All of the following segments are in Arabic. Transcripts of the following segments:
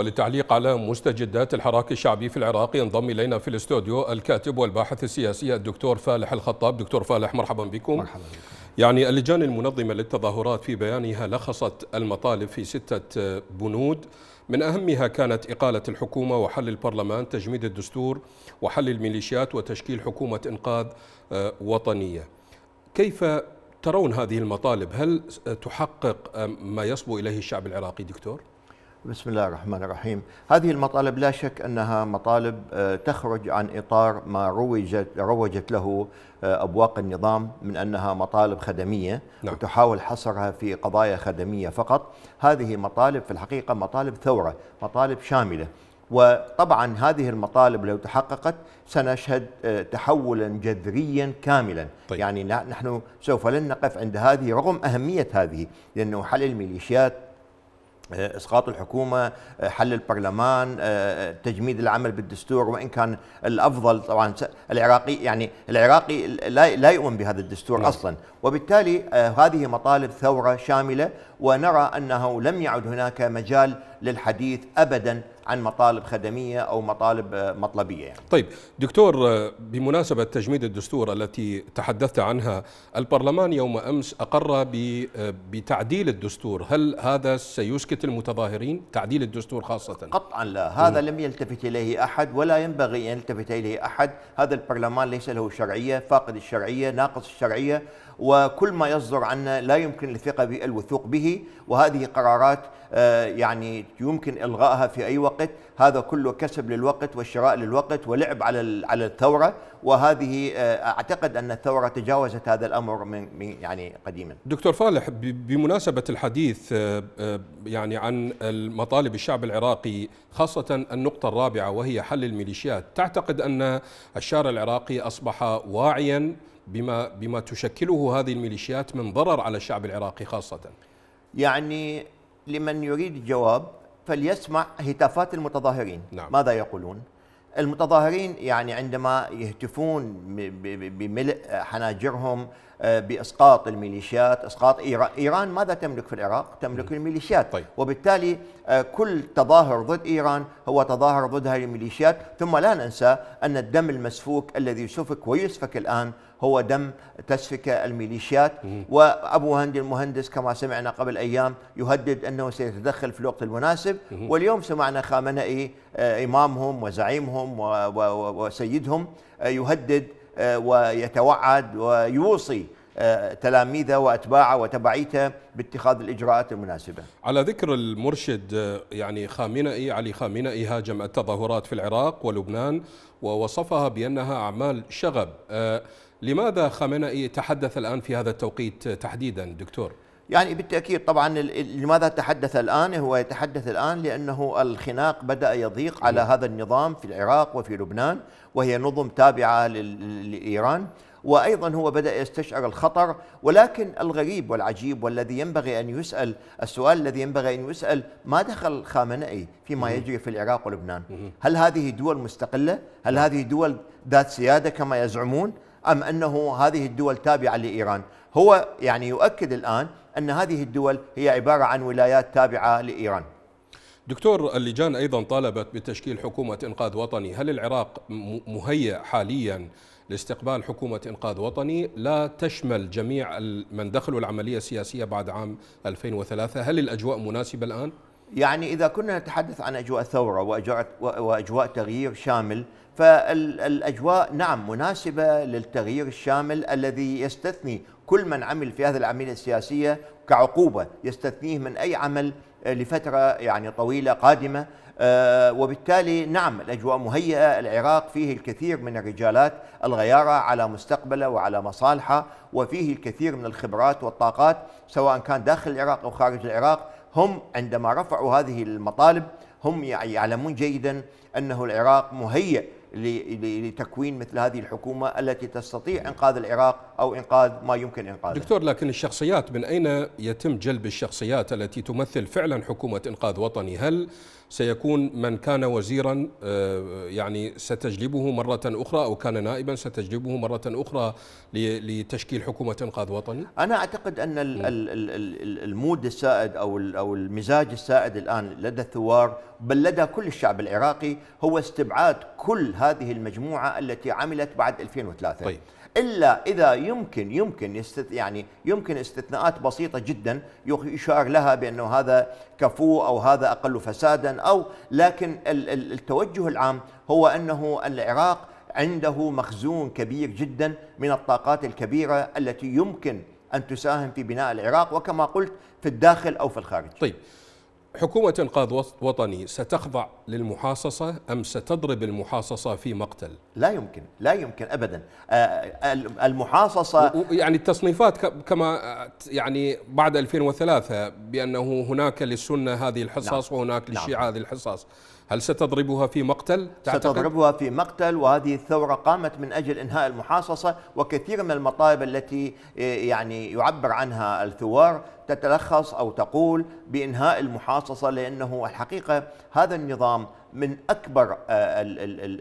وللتعليق على مستجدات الحراك الشعبي في العراق ينضم الينا في الاستوديو الكاتب والباحث السياسي الدكتور فالح الخطاب دكتور فالح مرحبا بكم مرحبا بكم. يعني اللجان المنظمه للتظاهرات في بيانها لخصت المطالب في سته بنود من اهمها كانت اقاله الحكومه وحل البرلمان تجميد الدستور وحل الميليشيات وتشكيل حكومه انقاذ آه، وطنيه كيف ترون هذه المطالب هل تحقق ما يصبو اليه الشعب العراقي دكتور بسم الله الرحمن الرحيم هذه المطالب لا شك أنها مطالب آه، تخرج عن إطار ما روجت, روجت له آه، أبواق النظام من أنها مطالب خدمية نعم. وتحاول حصرها في قضايا خدمية فقط هذه مطالب في الحقيقة مطالب ثورة مطالب شاملة وطبعا هذه المطالب لو تحققت سنشهد آه، تحولا جذريا كاملا طيب. يعني نحن سوف لن نقف عند هذه رغم أهمية هذه لأنه حل الميليشيات آه، اسقاط الحكومه آه، حل البرلمان آه، تجميد العمل بالدستور وان كان الافضل طبعا العراقي يعني العراقي لا لا يؤمن بهذا الدستور نعم. اصلا وبالتالي هذه مطالب ثوره شامله ونرى انه لم يعد هناك مجال للحديث ابدا عن مطالب خدميه او مطالب آه، مطلبيه يعني. طيب دكتور آه، بمناسبه تجميد الدستور التي تحدثت عنها البرلمان يوم امس اقر آه، بتعديل الدستور هل هذا سيسكت المتظاهرين تعديل الدستور خاصه قطعا لا هذا م. لم يلتفت اليه احد ولا ينبغي ان يلتفت اليه احد هذا البرلمان ليس له شرعيه فاقد الشرعيه ناقص الشرعيه وكل ما يصدر عنا لا يمكن الثقة الوثوق به وهذه قرارات آه، يعني يمكن إلغائها في أي وقت هذا كله كسب للوقت والشراء للوقت ولعب على على الثورة وهذه آه، أعتقد أن الثورة تجاوزت هذا الأمر من يعني قديما دكتور فالح بمناسبة الحديث آه، يعني عن مطالب الشعب العراقي خاصة النقطة الرابعة وهي حل الميليشيات تعتقد أن الشارع العراقي أصبح واعيا بما بما تشكله هذه الميليشيات من ضرر على الشعب العراقي خاصه يعني لمن يريد الجواب فليسمع هتافات المتظاهرين نعم. ماذا يقولون المتظاهرين يعني عندما يهتفون بملء حناجرهم آه، باسقاط الميليشيات، اسقاط ايران، ايران ماذا تملك في العراق؟ تملك الميليشيات، طيب. وبالتالي آه، كل تظاهر ضد ايران هو تظاهر ضد هذه الميليشيات، ثم لا ننسى ان الدم المسفوك الذي سفك ويسفك الان هو دم تسفك الميليشيات وابو هندي المهندس كما سمعنا قبل ايام يهدد انه سيتدخل في الوقت المناسب واليوم سمعنا خامنئي آه، امامهم وزعيمهم وسيدهم آه، يهدد آه، ويتوعد ويوصي تلاميذه واتباعه وتبعيته باتخاذ الاجراءات المناسبه. على ذكر المرشد يعني خامنئي علي خامنئي هاجم التظاهرات في العراق ولبنان ووصفها بانها اعمال شغب. لماذا خامنئي تحدث الآن في هذا التوقيت تحديدا دكتور؟ يعني بالتأكيد طبعا لماذا تحدث الآن هو يتحدث الآن لأنه الخناق بدأ يضيق على هذا النظام في العراق وفي لبنان وهي نظم تابعة لإيران وأيضا هو بدأ يستشعر الخطر ولكن الغريب والعجيب والذي ينبغي أن يسأل السؤال الذي ينبغي أن يسأل ما دخل خامنئي فيما يجري في العراق ولبنان هل هذه دول مستقلة؟ هل نعم. هذه دول ذات سيادة كما يزعمون؟ أم أنه هذه الدول تابعة لإيران هو يعني يؤكد الآن أن هذه الدول هي عبارة عن ولايات تابعة لإيران دكتور اللجان أيضا طالبت بتشكيل حكومة إنقاذ وطني هل العراق مهيئ حاليا لاستقبال حكومة إنقاذ وطني لا تشمل جميع من دخلوا العملية السياسية بعد عام 2003 هل الأجواء مناسبة الآن؟ يعني إذا كنا نتحدث عن أجواء ثورة وأجواء, وأجواء تغيير شامل فالأجواء نعم مناسبة للتغيير الشامل الذي يستثني كل من عمل في هذه العملية السياسية كعقوبة يستثنيه من أي عمل لفترة يعني طويلة قادمة آه، وبالتالي نعم الأجواء مهيئة العراق فيه الكثير من الرجالات الغيارة على مستقبله وعلى مصالحه وفيه الكثير من الخبرات والطاقات سواء كان داخل العراق أو خارج العراق هم عندما رفعوا هذه المطالب هم يعلمون جيدا انه العراق مهيئ لتكوين مثل هذه الحكومه التي تستطيع انقاذ العراق أو إنقاذ ما يمكن إنقاذه دكتور لكن الشخصيات من أين يتم جلب الشخصيات التي تمثل فعلا حكومة إنقاذ وطني هل سيكون من كان وزيرا آه، يعني ستجلبه مرة أخرى أو كان نائبا ستجلبه مرة أخرى لتشكيل حكومة إنقاذ وطني أنا أعتقد أن المود السائد أو المزاج السائد الآن لدى الثوار بل لدى كل الشعب العراقي هو استبعاد كل هذه المجموعة التي عملت بعد 2003 طيب. الا اذا يمكن يمكن يستث يعني يمكن استثناءات بسيطه جدا يشار لها بانه هذا كفو او هذا اقل فسادا او لكن التوجه العام هو انه العراق عنده مخزون كبير جدا من الطاقات الكبيره التي يمكن ان تساهم في بناء العراق وكما قلت في الداخل او في الخارج. طيب حكومة إنقاذ وطني ستخضع للمحاصصة أم ستضرب المحاصصة في مقتل؟ لا يمكن لا يمكن أبدا آه، آه، المحاصصة يعني التصنيفات كما آه، يعني بعد 2003 بأنه هناك للسنة هذه الحصص نعم. وهناك للشيعة نعم. هذه الحصص هل ستضربها في مقتل؟ تعتقد؟ ستضربها في مقتل وهذه الثورة قامت من أجل إنهاء المحاصصة وكثير من المطالب التي يعني يعبر عنها الثوار تتلخص أو تقول بإنهاء المحاصصة لأنه الحقيقة هذا النظام من أكبر آه،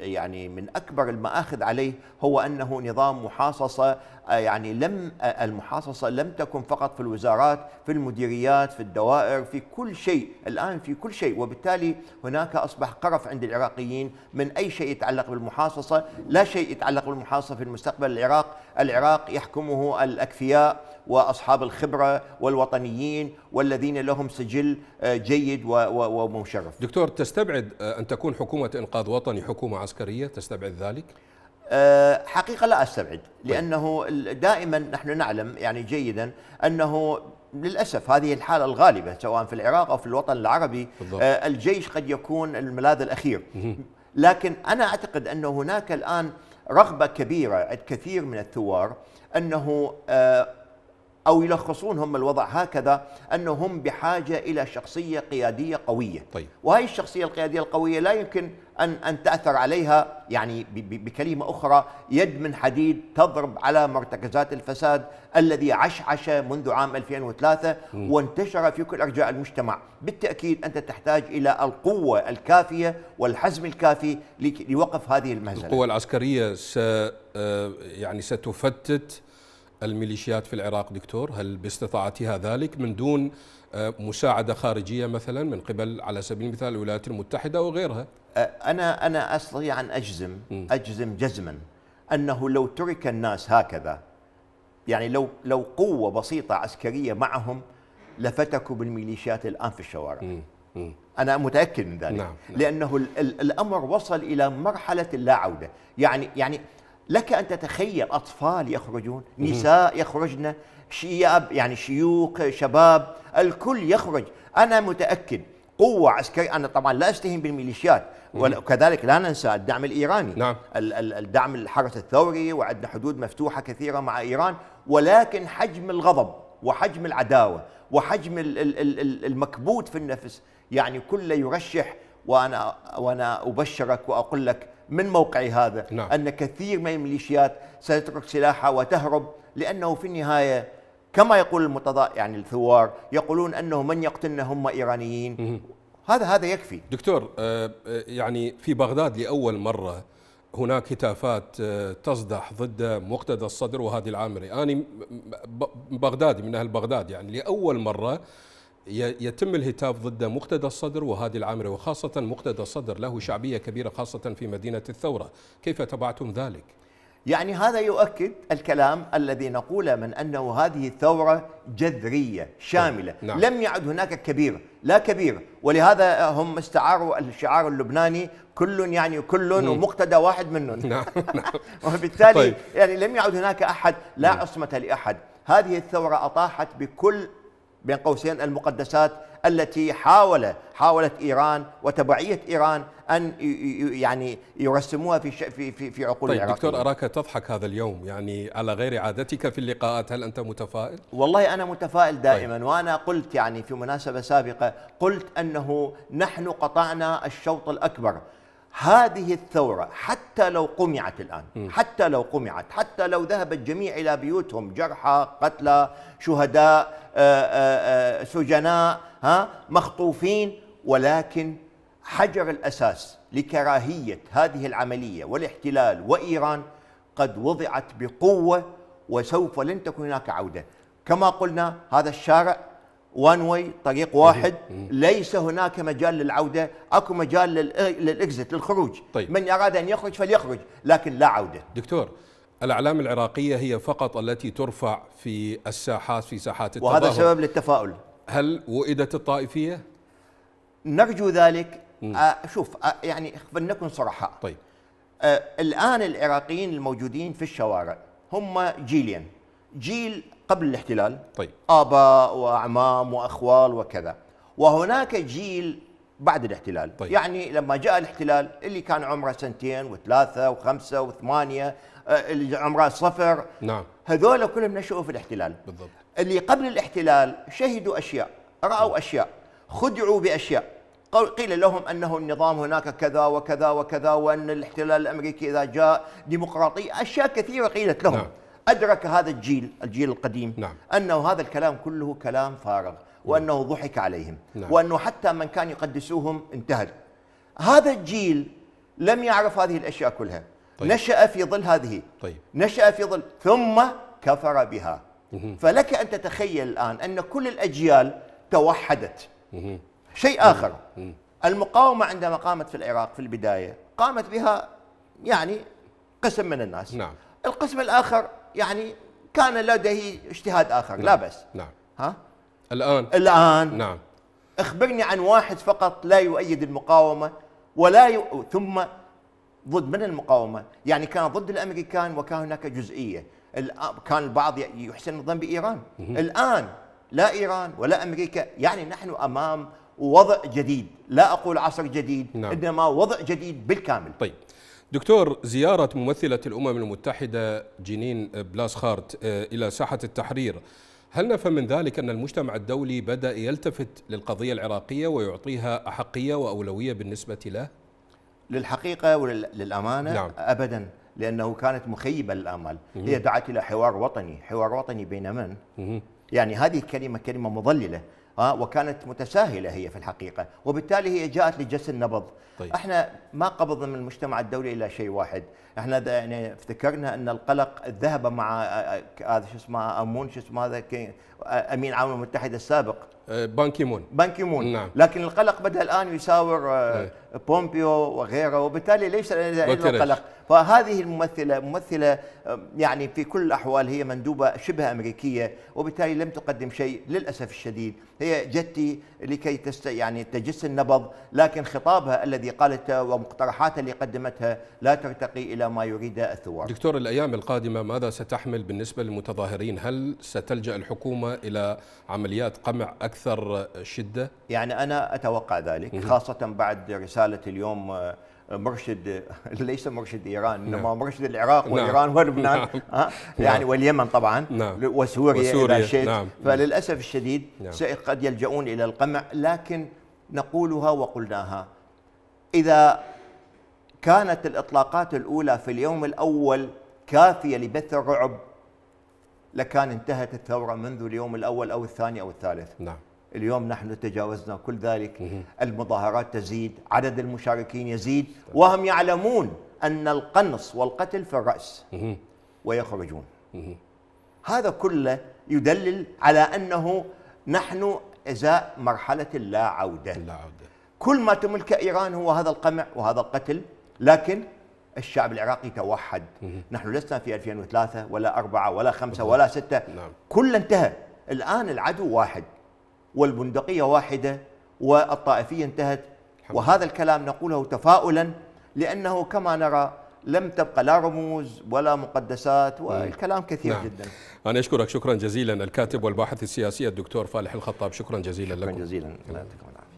يعني من أكبر المآخذ عليه هو أنه نظام محاصصة آه، يعني لم آه، المحاصصة لم تكن فقط في الوزارات في المديريات في الدوائر في كل شيء الآن في كل شيء وبالتالي هناك أصبح قرف عند العراقيين من أي شيء يتعلق بالمحاصصة لا شيء يتعلق بالمحاصصة في المستقبل العراق العراق يحكمه الأكفياء وأصحاب الخبرة والوطن الوطنيين والذين لهم سجل آه، جيد ومشرف دكتور تستبعد آه، أن تكون حكومة إنقاذ وطني حكومة عسكرية تستبعد ذلك؟ آه، حقيقة لا أستبعد طيب. لأنه دائما نحن نعلم يعني جيدا أنه للاسف هذه الحاله الغالبه سواء في العراق او في الوطن العربي بالضبط. الجيش قد يكون الملاذ الاخير لكن انا اعتقد ان هناك الان رغبه كبيره عند كثير من الثوار انه أو يلخصون هم الوضع هكذا أنهم بحاجة إلى شخصية قيادية قوية طيب. وهي الشخصية القيادية القوية لا يمكن أن, أن تأثر عليها يعني بكلمة أخرى يد من حديد تضرب على مرتكزات الفساد الذي عشعش منذ عام 2003 م. وانتشر في كل أرجاء المجتمع بالتأكيد أنت تحتاج إلى القوة الكافية والحزم الكافي لوقف هذه المهزلة القوة العسكرية س آه، يعني ستفتت الميليشيات في العراق دكتور هل باستطاعتها ذلك من دون آه، مساعدة خارجية مثلا من قبل على سبيل المثال الولايات المتحدة وغيرها آه، أنا أنا أستطيع أن أجزم أجزم جزما أنه لو ترك الناس هكذا يعني لو لو قوة بسيطة عسكرية معهم لفتكوا بالميليشيات الآن في الشوارع م. م. أنا متأكد من ذلك نعم. نعم. لأنه الأمر وصل إلى مرحلة اللا عودة يعني يعني لك ان تتخيل اطفال يخرجون نساء يخرجن شياب يعني شيوخ شباب الكل يخرج انا متاكد قوة عسكرية أنا طبعا لا أستهين بالميليشيات وكذلك لا ننسى الدعم الإيراني نعم. الدعم الحرس الثوري وعندنا حدود مفتوحة كثيرة مع إيران ولكن حجم الغضب وحجم العداوة وحجم المكبوت في النفس يعني كله يرشح وانا وانا ابشرك واقول لك من موقعي هذا نعم. ان كثير من الميليشيات ستترك سلاحها وتهرب لانه في النهايه كما يقول المتضا يعني الثوار يقولون انه من يقتلنا هم ايرانيين هذا هذا يكفي دكتور آه، آه، يعني في بغداد لاول مره هناك هتافات آه، تصدح ضد مقتدى الصدر وهادي العامري انا بغدادي من اهل بغداد يعني لاول مره يتم الهتاف ضد مقتدى الصدر وهادي العامري وخاصة مقتدى الصدر له شعبية كبيرة خاصة في مدينة الثورة كيف تبعتم ذلك؟ يعني هذا يؤكد الكلام الذي نقوله من أنه هذه الثورة جذرية شاملة نعم. لم يعد هناك كبير لا كبير ولهذا هم استعاروا الشعار اللبناني كل يعني كل ومقتدى واحد منهم نعم. نعم. وبالتالي طيب. يعني لم يعد هناك أحد لا نعم. عصمة لأحد هذه الثورة أطاحت بكل بين قوسين المقدسات التي حاول حاولت ايران وتبعيه ايران ان يعني يرسموها في في في, عقول طيب العراقيين. دكتور اراك تضحك هذا اليوم يعني على غير عادتك في اللقاءات هل انت متفائل؟ والله انا متفائل طيب. دائما طيب. وانا قلت يعني في مناسبه سابقه قلت انه نحن قطعنا الشوط الاكبر هذه الثورة حتى لو قمعت الآن م. حتى لو قمعت حتى لو ذهب الجميع إلى بيوتهم جرحى قتلى شهداء آآ آه، آآ آه، آه، سجناء ها مخطوفين ولكن حجر الأساس لكراهية هذه العملية والاحتلال وإيران قد وضعت بقوة وسوف لن تكون هناك عودة كما قلنا هذا الشارع وان واي طريق واحد ليس هناك مجال للعوده اكو مجال للاكزت للخروج طيب. من اراد ان يخرج فليخرج لكن لا عوده دكتور الاعلام العراقيه هي فقط التي ترفع في الساحات في ساحات التظاهر وهذا سبب للتفاؤل هل وئدت الطائفيه نرجو ذلك آه، شوف آه، يعني فلنكن صرحاء طيب آه، الان العراقيين الموجودين في الشوارع هم جيلين جيل قبل الاحتلال طيب آباء وأعمام وأخوال وكذا وهناك جيل بعد الاحتلال طيب. يعني لما جاء الاحتلال اللي كان عمره سنتين وثلاثة وخمسة وثمانية آه، اللي عمره صفر نعم هذول كلهم نشأوا في الاحتلال بالضبط اللي قبل الاحتلال شهدوا أشياء رأوا أشياء خدعوا بأشياء قيل لهم انه النظام هناك كذا وكذا وكذا وان الاحتلال الامريكي اذا جاء ديمقراطي اشياء كثيره قيلت لهم نعم. أدرك هذا الجيل الجيل القديم نعم. أنه هذا الكلام كله كلام فارغ نعم. وأنه ضحك عليهم نعم. وأنه حتى من كان يقدسوهم انتهت هذا الجيل لم يعرف هذه الأشياء كلها طيب. نشأ في ظل هذه طيب. نشأ في ظل ثم كفر بها مهم. فلك أن تتخيل الآن أن كل الأجيال توحدت مهم. شيء آخر مهم. المقاومة عندما قامت في العراق في البداية قامت بها يعني قسم من الناس نعم. القسم الآخر يعني كان لديه اجتهاد اخر نعم. لا بس نعم ها الان الان نعم اخبرني عن واحد فقط لا يؤيد المقاومه ولا ي... ثم ضد من المقاومه يعني كان ضد الامريكان وكان هناك جزئيه كان البعض يحسن الظن بايران الان لا ايران ولا امريكا يعني نحن امام وضع جديد لا اقول عصر جديد نعم. انما وضع جديد بالكامل طيب دكتور زيارة ممثلة الأمم المتحدة جنين بلاسخارت آه، إلى ساحة التحرير هل نفهم من ذلك أن المجتمع الدولي بدأ يلتفت للقضية العراقية ويعطيها أحقية وأولوية بالنسبة له؟ للحقيقة وللأمانة نعم. أبدا لأنه كانت مخيبة للأمل مم. هي دعت إلى حوار وطني حوار وطني بين من؟ مم. يعني هذه الكلمة كلمة مضللة وكانت متساهله هي في الحقيقه وبالتالي هي جاءت لجس النبض طيب. احنا ما قبضنا من المجتمع الدولي الا شيء واحد احنا يعني افتكرنا ان القلق ذهب مع هذا آه، آه، آه، شو اسمه امون شو اسمه هذا امين عام المتحده السابق بانكيمون بانكيمون نعم. لكن القلق بدا الان يساور آه، إيه. بومبيو وغيره وبالتالي ليس لدينا قلق فهذه الممثله ممثله يعني في كل الاحوال هي مندوبه شبه امريكيه وبالتالي لم تقدم شيء للاسف الشديد هي جتي لكي تست يعني تجس النبض لكن خطابها الذي قالته ومقترحاتها اللي قدمتها لا ترتقي الى ما يريده الثوار دكتور الايام القادمه ماذا ستحمل بالنسبه للمتظاهرين هل ستلجا الحكومه الى عمليات قمع اكثر أكثر شدة؟ يعني أنا أتوقع ذلك خاصة بعد رسالة اليوم آه، مرشد ليس مرشد ايران نعم. انما نعم. مرشد العراق نعم. وايران ولبنان نعم. يعني نعم. واليمن طبعا نعم. وسوريا, وسوريا اذا شئت نعم. فللاسف الشديد نعم. قد يلجؤون الى القمع لكن نقولها وقلناها اذا كانت الاطلاقات الاولى في اليوم الاول كافيه لبث الرعب لكان انتهت الثوره منذ اليوم الاول او الثاني او الثالث نعم اليوم نحن تجاوزنا كل ذلك المظاهرات تزيد عدد المشاركين يزيد طيب. وهم يعلمون أن القنص والقتل في الرأس ويخرجون هذا كله يدلل على أنه نحن إزاء مرحلة اللا عودة لا عودة كل ما تملك إيران هو هذا القمع وهذا القتل لكن الشعب العراقي توحد نحن لسنا في 2003 ولا 4 ولا 5 ولا 6 نعم. كل انتهى الآن العدو واحد والبندقية واحدة والطائفية انتهت وهذا الكلام نقوله تفاؤلا لأنه كما نرى لم تبقى لا رموز ولا مقدسات والكلام كثير نعم. جدا أنا أشكرك شكرا جزيلا الكاتب والباحث السياسي الدكتور فالح الخطاب شكرا جزيلا شكرا لكم شكرا جزيلا الله يعطيكم نعم. العافية